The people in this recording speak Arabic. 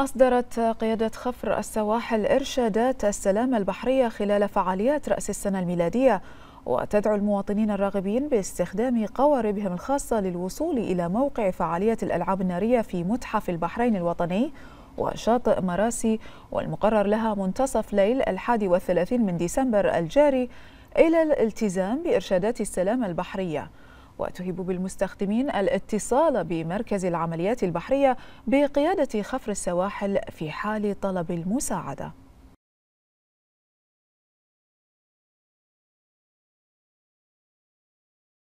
أصدرت قيادة خفر السواحل إرشادات السلامة البحرية خلال فعاليات رأس السنة الميلادية وتدعو المواطنين الراغبين باستخدام قواربهم الخاصة للوصول إلى موقع فعالية الألعاب النارية في متحف البحرين الوطني وشاطئ مراسي والمقرر لها منتصف ليل الحادي والثلاثين من ديسمبر الجاري إلى الالتزام بإرشادات السلامة البحرية وتهيب بالمستخدمين الاتصال بمركز العمليات البحرية بقيادة خفر السواحل في حال طلب المساعدة